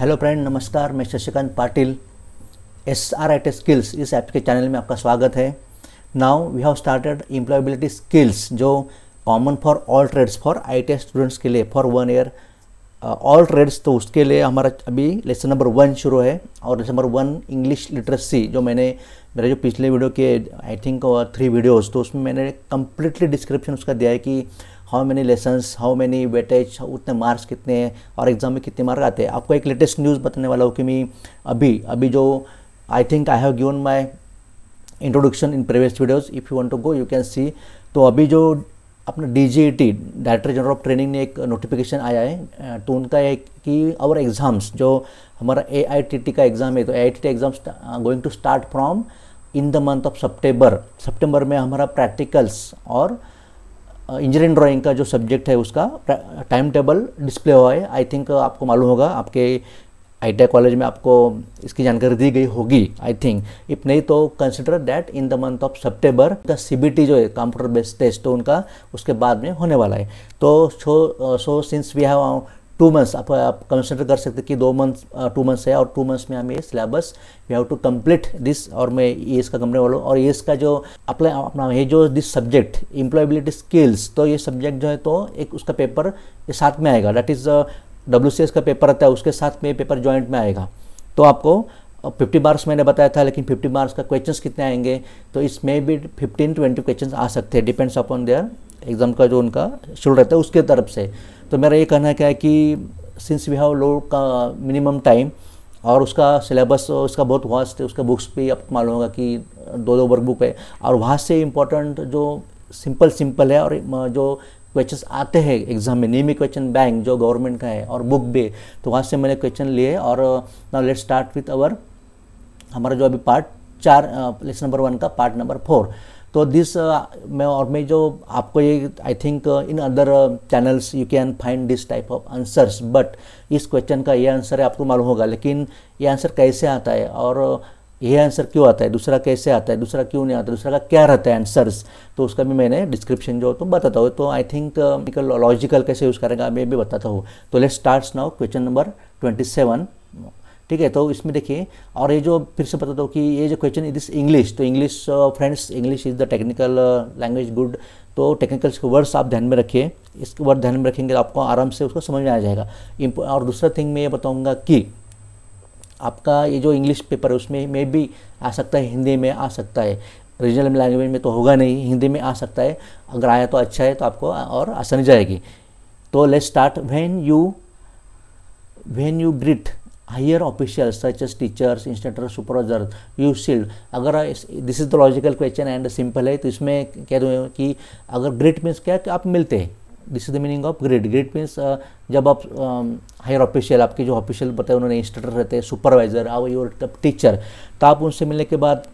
hello friend नमस्कार मैं Shashikant Patil S R I T skills इस ऐप के चैनल में आपका स्वागत है now we have started employability skills जो common for all trades for I T students के लिए for one year all trades तो उसके लिए हमारा अभी लेसन नंबर वन शुरू है और lesson number one English literacy जो मैंने मेरे जो पिछले वीडियो के आई थिंक थ्री वीडियोज़ तो उसमें मैंने कम्प्लीटली डिस्क्रिप्शन उसका दिया है कि how many lessons how many weightage उतने मार्क्स कितने हैं और एग्ज़ाम में कितने मार्क आते हैं आपको एक लेटेस्ट न्यूज़ बताने वाला हूँ कि मैं अभी अभी जो I think I have given my introduction in previous videos if you want to go you can see तो अभी जो अपना D G T director general of training ने एक नोटिफिकेशन आया है तो उनका एक कि और एग्ज़ाम्स जो हमारा ए आई टी टी का एग्ज़ाम है तो A I T T exams going to start from in the month of September September में हमारा प्रैक्टिकल्स और uh, इंजीनियरिंग ड्राइंग का जो सब्जेक्ट है उसका टाइम टेबल डिस्प्ले हुआ है आई थिंक आपको मालूम होगा आपके आई कॉलेज e में आपको इसकी जानकारी दी गई होगी आई थिंक इफ नहीं तो consider that in the month of सितंबर का टी जो है कंप्यूटर बेस्ड टेस्ट तो उनका उसके बाद में होने वाला है तो so so since we have two months आप कंसिडर कर सकते कि दो मंथ टू मंथ्स है और टू मंथ्स में हमें syllabus we have to complete this और मैं ये इसका कंपनी वालों और ये इसका जो अप्लाई अपना ये जो दिस सब्जेक्ट एम्प्लॉयबिलिटी स्किल्स तो ये सब्जेक्ट जो है तो एक उसका पेपर साथ में आएगा डैट इज़ डब्ल्यू का पेपर आता है उसके साथ में पेपर ज्वाइंट में आएगा तो आपको और फिफ्टी मार्क्स मैंने बताया था लेकिन फिफ्टी मार्क्स का क्वेश्चन कितने आएंगे तो इसमें भी फिफ्टीन ट्वेंटी क्वेश्चन आ सकते हैं डिपेंड्स अपॉन देयर एग्ज़ाम का जो उनका शेड्यूल रहता है उसके तरफ से तो मेरा ये कहना क्या है कि सिंस वी हैव लो का मिनिमम टाइम और उसका सिलेबस उसका बहुत वास्ट है उसका बुक्स भी अब मालूम होगा कि दो दो बुक है और वहाँ से इम्पोर्टेंट जो सिंपल सिंपल है और जो क्वेश्चंस आते हैं एग्जाम में नियमित क्वेश्चन बैंक जो गवर्नमेंट का है और बुक भी तो वहाँ से मैंने क्वेश्चन लिए और now let start with our हमारा जो अभी पार्ट चार लेसन नंबर वन का पार्ट नंबर फोर तो दिस मैं और मैं जो आपको ये I think in other channels you can find this type of answers but इस क्वेश्चन का ये आंसर है आपको मालूम होगा लेकिन ये आंसर कैसे आता है और ये आंसर क्यों आता है दूसरा कैसे आता है दूसरा क्यों नहीं आता दूसरा का क्या रहता है आंसर्स तो उसका भी मैंने डिस्क्रिप्शन जो तो बताता हो तो आई थिंक लॉजिकल कैसे यूज़ करेगा मैं भी बताता हूँ तो let start now question number twenty seven ठीक है तो इसमें देखिए और ये जो फिर से बता दो कि ये जो क्वेश्चन इज इंग्लिश तो English friends English is the technical language good तो टेक्निकल वर्ड्स आप ध्यान में रखिए इस वर्ड ध्यान में रखेंगे तो आपको आराम से उसको समझ में आ जाएगा और दूसरा थिंग मैं ये बताऊँगा कि आपका ये जो इंग्लिश पेपर है उसमें मे भी आ सकता है हिंदी में आ सकता है रीजनल लैंग्वेज में तो होगा नहीं हिंदी में आ सकता है अगर आया तो अच्छा है तो आपको और आसानी जाएगी तो let start when you when you greet higher official such as teachers instructor supervisor you should अगर this is the logical question and simple है तो इसमें कह रहे कि अगर ग्रेट मीन्स क्या कि आप मिलते हैं this is the meaning of greet greet means जब आप हायर um, ऑफिशियल आपके जो ऑफिशियल बताए उन्होंने इंस्ट्रक्टर रहते हैं सुपरवाइजर और योर टीचर तो आप उनसे मिलने के बाद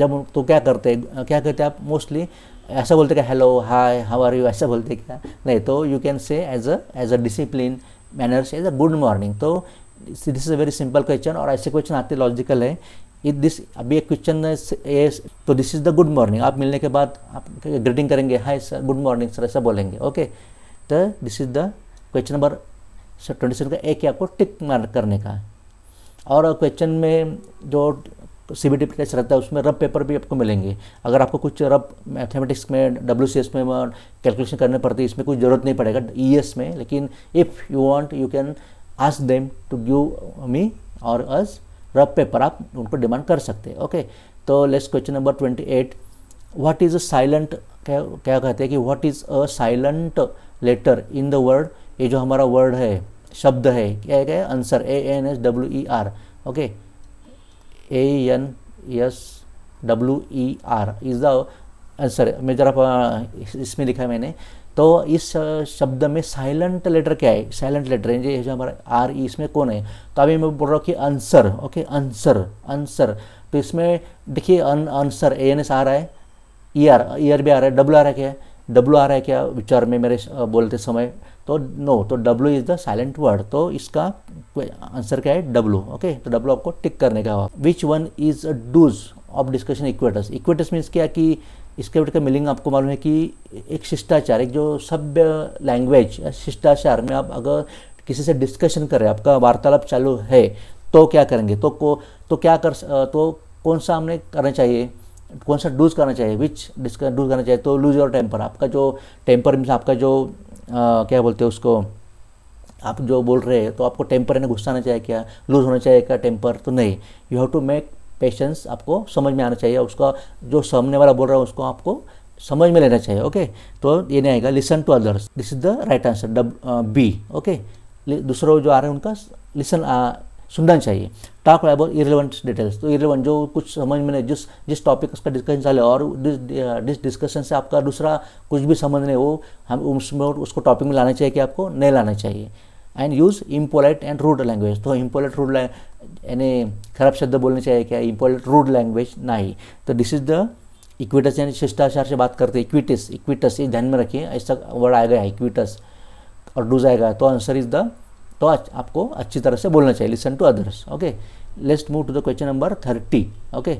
जब तो क्या करते हैं क्या कहते हैं आप मोस्टली ऐसा बोलते क्या hello hi how are you ऐसा बोलते क्या हाँ, नहीं तो you can say as a as a discipline manners as a good morning तो this is a very simple question और ऐसे क्वेश्चन आते लॉजिकल है इफ दिस अभी एक क्वेश्चन तो this is the good morning आप मिलने के बाद आप ग्रीटिंग करेंगे hi sir good morning sir ऐसा बोलेंगे ओके तो this is the question number twenty seven का एक आपको टिक मार्क करने का और क्वेश्चन में जो सी बी टी टेस्ट रहता है उसमें रब पेपर भी आपको मिलेंगे अगर आपको कुछ रब मैथमेटिक्स में डब्ल्यू सी एस में कैलकुलेशन करने पड़ती है इसमें कुछ ज़रूरत नहीं पड़ेगा ई e एस में लेकिन if you want you can ask them to give me और अस रफ पेपर आप उनको डिमांड कर सकते हैं ओके तो let's question number twenty eight what is a silent क्या क्या कहते हैं कि what is a silent letter in the word ये जो हमारा वर्ड है शब्द है क्या क्या answer A N S W E R okay A N S W E R is the answer मैं ज़रा इसमें लिखा है मैंने तो इस शब्द में साइलेंट लेटर क्या है साइलेंट लेटर है जो हमारा आर ई e, इसमें कौन है तो अभी मैं बोल रहा हूँ कि आंसर ओके आंसर आंसर तो इसमें देखिए आंसर ए एन एस आ रहा है ई आर ई आर भी आ रहा है डब्ल्यू आ रहा है क्या डब्ल्यू आ रहा है क्या विचार में मेरे बोलते समय तो नो तो W is the silent word तो इसका आंसर क्या है डब्ल्यू ओके तो डब्ल्यू आपको टिक करने का which one is a do's of discussion etiquettes etiquettes means क्या कि इसके वर्ड का मीनिंग आपको मालूम है कि एक शिष्टाचार एक जो सभ्य लैंग्वेज शिष्टाचार में आप अगर किसी से डिस्कशन कर रहे हैं आपका वार्तालाप चालू है तो क्या करेंगे तो को तो क्या कर तो कौन सा हमने करना चाहिए कौन सा डूज करना चाहिए विच डिस्क डूज करना चाहिए तो लूज योर टेम्पर आपका जो टेम्पर मीन्स आपका जो आ, क्या बोलते हैं उसको आप जो बोल रहे हैं तो आपको टेम्पर यानी गुस्सा आना चाहिए क्या लूज होना चाहिए क्या टेम्पर तो नहीं you have to make patience आपको समझ में आना चाहिए उसका जो सामने वाला बोल रहा है उसको आपको समझ में लेना चाहिए ओके तो ये नहीं आएगा listen to others this is the right answer डब बी ओके दूसरा जो आ रहे हैं उनका लिसन uh, सुनना चाहिए टॉक अबाउट इरेलीवेंट डिटेल्स तो इरेलीवेंट जो कुछ समझ में नहीं जिस जिस टॉपिक उसका डिस्कशन चले और जिस डिस्कशन uh, से आपका दूसरा कुछ भी समझ नहीं हो हम उसमें उसको टॉपिक में लाना चाहिए कि आपको नहीं लाना चाहिए and use impolite and rude language तो इम्पोलाइट रूड यानी खराब शब्द बोलने चाहिए क्या इम्पोलाइट रूड लैंग्वेज नहीं तो दिस इज़ द इक्विटस यानी शिष्टाचार से बात करते इक्विटिस इक्विटस ये ध्यान में रखिए ऐसा वर्ड आ गया इक्विटस और डूज आएगा तो आंसर इज द तो आपको अच्छी तरह से बोलना चाहिए listen to others okay let's move to the question number thirty okay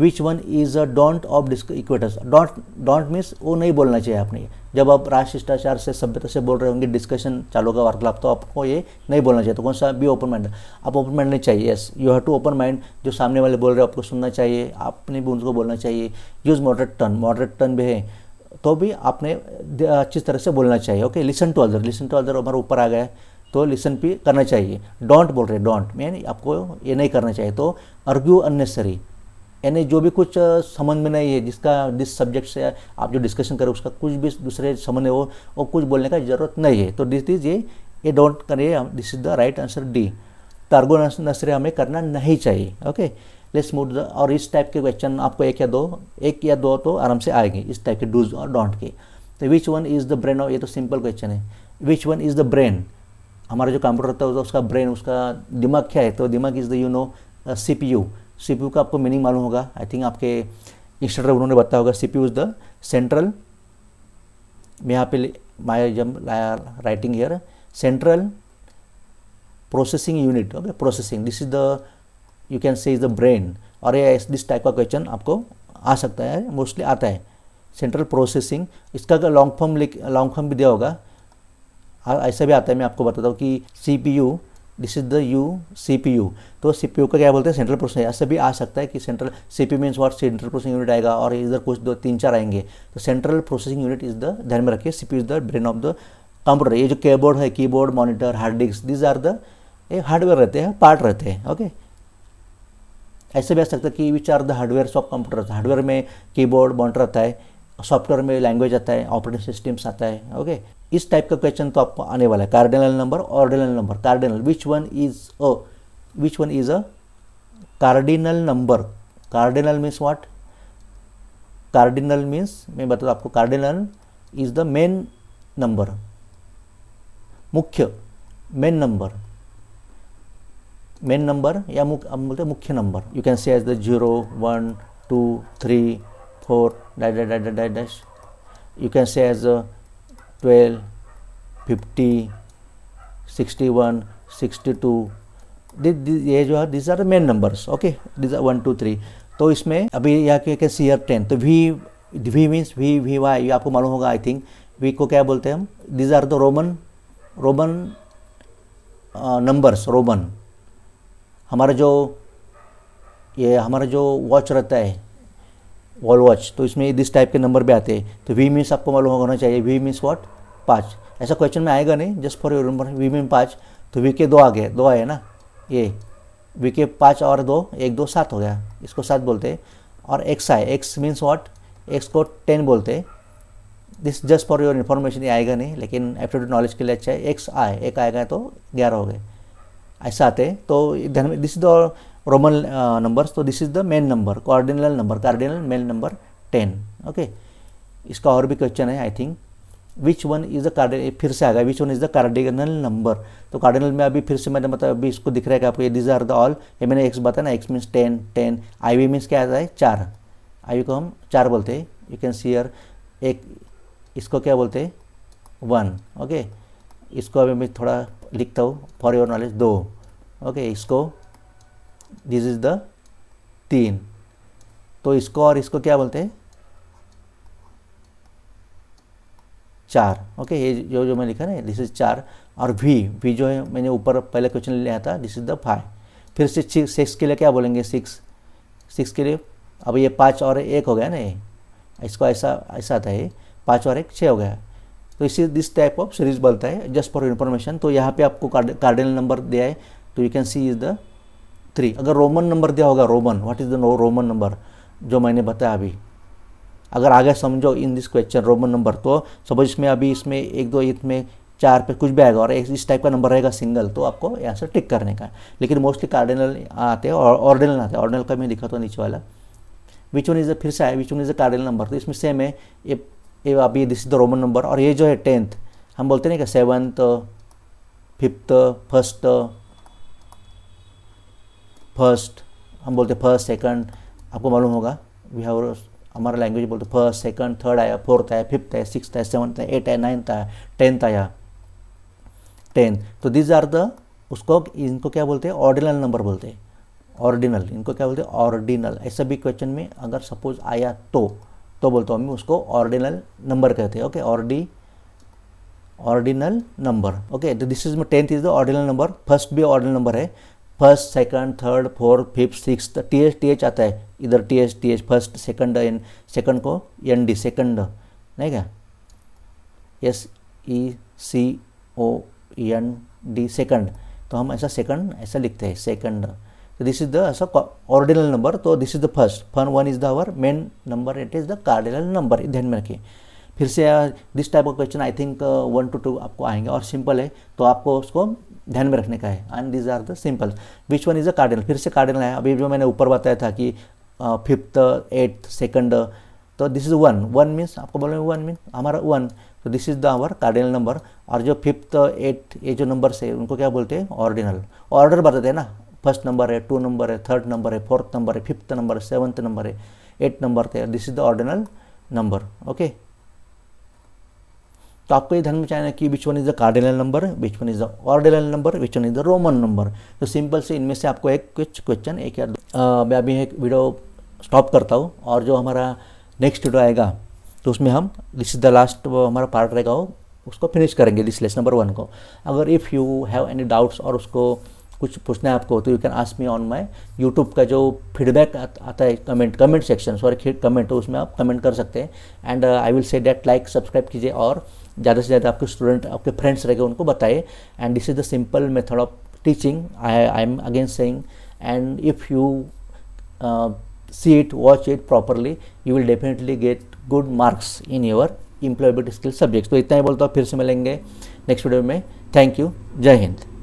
which one is a don't of disc etiquettes don't don't means वो नहीं बोलना चाहिए आपने जब आप राष्ट्र शिष्टाचार से सभ्यता से बोल रहे होंगे डिस्कशन चालू का वार्तालाप तो आपको ये नहीं बोलना चाहिए तो कौन सा भी ओपन माइंड आप ओपन माइंड नहीं चाहिए yes you have to open mind जो सामने वाले बोल रहे हो आपको सुनना चाहिए आपने भी उनको बोलना चाहिए use moderate turn moderate turn भी है तो भी आपने अच्छी तरह से बोलना चाहिए okay listen to other listen to other हमारे ऊपर आ गया तो लिसन भी करना चाहिए डोंट बोल रहे डोंट मीन आपको ये नहीं करना चाहिए तो अर्ग्यू अननेसरी यानी जो भी कुछ समझ में नहीं है जिसका जिस सब्जेक्ट से आप जो डिस्कशन करें उसका कुछ भी दूसरे समझ में हो और कुछ बोलने का जरूरत नहीं है तो दिस इज ये ये डोंट करिए this is the right answer D तार्गो नसरे हमें करना नहीं चाहिए ओके लेट्स मूड और इस टाइप के क्वेश्चन आपको एक या दो एक या दो तो आराम से आएंगे इस टाइप के डूज और डोंट के तो which one is the brain ये तो सिंपल क्वेश्चन है which one is the brain हमारा जो कंप्यूटर होता है उसका ब्रेन उसका दिमाग क्या है तो दिमाग is the you know C P U C का आपको मीनिंग मालूम होगा आई थिंक आपके इंस्ट्रक्टर उन्होंने बताया होगा C P is the central मैं यहाँ पे माई लाया writing here central processing unit okay processing this is the you can say is the brain और ये दिस टाइप का क्वेश्चन आपको आ सकता है मोस्टली आता है सेंट्रल प्रोसेसिंग इसका लॉन्ग फॉर्म लिख लॉन्ग फॉर्म भी दिया होगा ऐसा भी आता है मैं आपको बताता हूँ कि C U this is the U C P U तो सी पी यू का क्या बोलते हैं सेंट्रल प्रोसेसिंग ऐसा भी आ सकता है कि central C P means what central processing unit आएगा और इधर कुछ दो तीन चार आएंगे तो central processing unit is the ध्यान में रखिए C P is the brain of the computer ये जो कीबोर्ड है keyboard monitor hard disk this are the ये हार्डवेयर रहते हैं पार्ट रहते हैं ओके ऐसे भी आ सकता है कि which are the hardware of computer hardware में कीबोर्ड मॉनिटर रहता है सॉफ्टवेयर में लैंग्वेज आता है ऑपरेटिंग सिस्टम्स आता है ओके इस टाइप का क्वेश्चन तो आपको आने वाला है cardinal number ordinal number cardinal which one is a which one is a cardinal number cardinal means what cardinal means मैं बता आपको cardinal is the main number मुख्य मेन नंबर मेन नंबर या मुख हम बोलते मुख्य नंबर you can see as the zero one two three four dash dash dash dash dash you can say as a 12 50 61 62 this, ये जो है this are main numbers okay this are one two three तो इसमें अभी यहाँ के can see ten तो V V means V V Y आपको मालूम होगा आई थिंक वी को क्या बोलते हैं हम these are the Roman Roman numbers Roman हमारा जो ये हमारा जो वॉच रहता है वॉल वॉच तो इसमें दिस टाइप के नंबर भी आते हैं तो वी मीन्स आपको मालूम होना चाहिए वी मीन्स वॉट पाँच ऐसा क्वेश्चन में आएगा नहीं just for your number V mean पाँच तो वी के दो आ गए दो आए ना ये वी के पाँच और दो एक दो सात हो गया इसको सात बोलते हैं और एक्स आए एक्स मीन्स वॉट एक्स को टेन बोलते हैं this just for your information ही आएगा नहीं लेकिन एप्टीट्यूड नॉलेज के लिए अच्छा है एक्स आए एक आएगा तो ग्यारह हो गए ऐसा आते हैं तो then this is the Roman uh, तो this is the main number cardinal number cardinal main number ten okay इसका और भी क्वेश्चन है I think which one is the card फिर से आ गया which one is the cardinal number तो कार्डिनल में अभी फिर से मैंने मतलब अभी इसको दिख रहा है कि आपको ये दिज आर द ऑल ये मैंने एक्स बताया ना X means ten ten I V means क्या आता है चार आई वी को हम चार बोलते हैं यू कैन सी यर एक इसको क्या बोलते हैं वन ओके इसको अभी मैं थोड़ा लिखता हूँ फॉर योर नॉलेज दो ओके इसको दिस इज द तीन तो इसको और इसको क्या बोलते हैं चार ओके ये जो जो मैं लिखा ना दिस इज चार और वी वी जो है मैंने ऊपर पहले क्वेश्चन लिया था दिस इज द फाइव फिर से सिक्स के लिए क्या बोलेंगे सिक्स सिक्स के लिए अब ये पाँच और एक हो गया ना ये इसको ऐसा ऐसा आता है पाँच और एक छः हो गया तो इसी दिस टाइप ऑफ सीरीज बोलता है जस्ट फॉर इन्फॉर्मेशन तो यहाँ पे आपको कार्डिनल नंबर दिया है तो you can see is the three अगर रोमन नंबर दिया होगा Roman what is the no Roman number जो मैंने बताया अभी अगर आगे समझो in this question Roman number तो सपोज इसमें अभी इसमें एक दो इसमें चार पे कुछ भी आएगा और एक इस टाइप का नंबर रहेगा सिंगल तो आपको आंसर टिक करने का लेकिन मोस्टली कार्डिनल आते हैं और ऑर्डिनल आते हैं ऑर्डिनल का मैं लिखा तो नीचे वाला विच वन इज़ फिर से आया which one is the cardinal number तो इसमें सेम है ये ये अभी this is the Roman number और ये जो है टेंथ हम बोलते हैं ना क्या सेवन्थ फिफ्थ फर्स्ट फर्स्ट हम बोलते हैं फर्स्ट सेकंड आपको मालूम होगा वी हैव हमारा लैंग्वेज बोलते फर्स्ट सेकंड थर्ड आया फोर्थ आया फिफ्थ आया सिक्स आया सेवन्थ आया एट आया नाइन्थ आया टेंथ आया टेन तो दिज आर द उसको इनको क्या बोलते हैं ऑर्डिनल नंबर बोलते हैं ऑर्डिनल इनको क्या बोलते हैं ऑर्डिनल ऐसा भी क्वेश्चन में अगर सपोज आया तो तो बोलता हूँ मैं उसको ऑर्डिनल नंबर कहते हैं ओके ऑर्डी ऑर्डिनल नंबर ओके तो this is tenth is the ordinal number first भी ऑर्डिनल नंबर है first second third fourth fifth six T H T H आता है इधर T H T H first second N second को N D second नहीं क्या S E C O N D second तो हम ऐसा सेकंड ऐसा लिखते हैं सेकंड तो दिस इज द ऐसा ऑर्डिनल नंबर तो दिस इज द फर्स्ट फन one is the our main number it is the cardinal number ध्यान में रखिए फिर से दिस टाइप का question I think one two two आपको आएंगे और सिंपल है तो आपको उसको ध्यान में रखने का है and these are the simple which one is a cardinal फिर से कार्डिनल है अभी जो मैंने ऊपर बताया था कि फिफ्थ एट्थ सेकंड तो this is one one means आपको बोल रहे हैं वन मीन हमारा वन तो this is the our cardinal number और जो फिफ्थ एट्थ ये जो नंबर्स है उनको क्या बोलते हैं ऑर्डिनल ऑर्डर बताते हैं ना फर्स्ट नंबर है टू नंबर है थर्ड नंबर है फोर्थ नंबर है फिफ्थ नंबर है सेवन्थ नंबर है एट नंबर थे this is the ordinal number okay तो आपको ये ध्यान में चाहना कि which one is the cardinal number which one is the ordinal number which one is the Roman number तो सिंपल से इनमें से आपको एक कुछ क्वेश्चन एक या दो मैं अभी एक वीडियो स्टॉप करता हूँ और जो हमारा नेक्स्ट वीडियो आएगा तो उसमें हम दिस इज द लास्ट हमारा पार्ट रहेगा वो उसको फिनिश करेंगे दिस लेस नंबर वन को अगर if you have any doubts और उसको कुछ पूछना है आपको तो you can ask me on my YouTube का जो फीडबैक आता है comment comment section sorry comment उसमें आप कमेंट कर सकते हैं and I will say that like subscribe कीजिए और ज़्यादा से ज़्यादा आपके स्टूडेंट आपके फ्रेंड्स रहेंगे उनको बताए and this is the simple method of teaching I I am again saying and if you see it watch it properly you will definitely get good marks in your employability skill subject तो इतना ही बोलता हूँ फिर से मिलेंगे next video में thank you जय हिंद